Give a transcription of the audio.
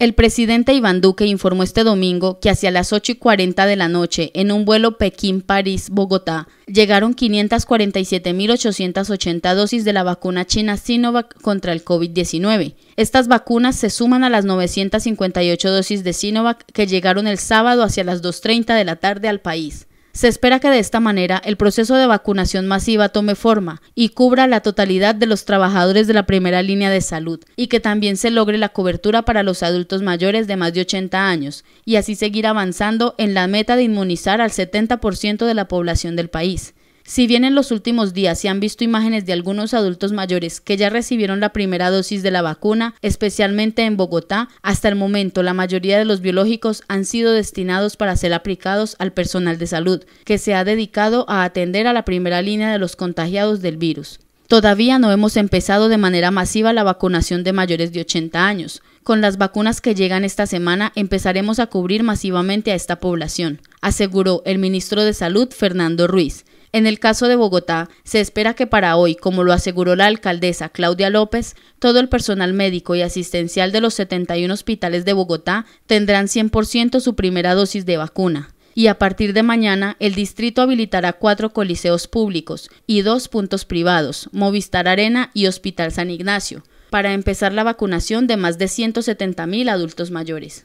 El presidente Iván Duque informó este domingo que hacia las 8.40 y de la noche, en un vuelo Pekín-París-Bogotá, llegaron 547.880 dosis de la vacuna china Sinovac contra el COVID-19. Estas vacunas se suman a las 958 dosis de Sinovac que llegaron el sábado hacia las 2.30 de la tarde al país. Se espera que de esta manera el proceso de vacunación masiva tome forma y cubra la totalidad de los trabajadores de la primera línea de salud y que también se logre la cobertura para los adultos mayores de más de 80 años y así seguir avanzando en la meta de inmunizar al 70% de la población del país. Si bien en los últimos días se han visto imágenes de algunos adultos mayores que ya recibieron la primera dosis de la vacuna, especialmente en Bogotá, hasta el momento la mayoría de los biológicos han sido destinados para ser aplicados al personal de salud, que se ha dedicado a atender a la primera línea de los contagiados del virus. Todavía no hemos empezado de manera masiva la vacunación de mayores de 80 años. Con las vacunas que llegan esta semana empezaremos a cubrir masivamente a esta población, aseguró el ministro de Salud Fernando Ruiz. En el caso de Bogotá, se espera que para hoy, como lo aseguró la alcaldesa Claudia López, todo el personal médico y asistencial de los 71 hospitales de Bogotá tendrán 100% su primera dosis de vacuna. Y a partir de mañana, el distrito habilitará cuatro coliseos públicos y dos puntos privados, Movistar Arena y Hospital San Ignacio, para empezar la vacunación de más de 170.000 adultos mayores.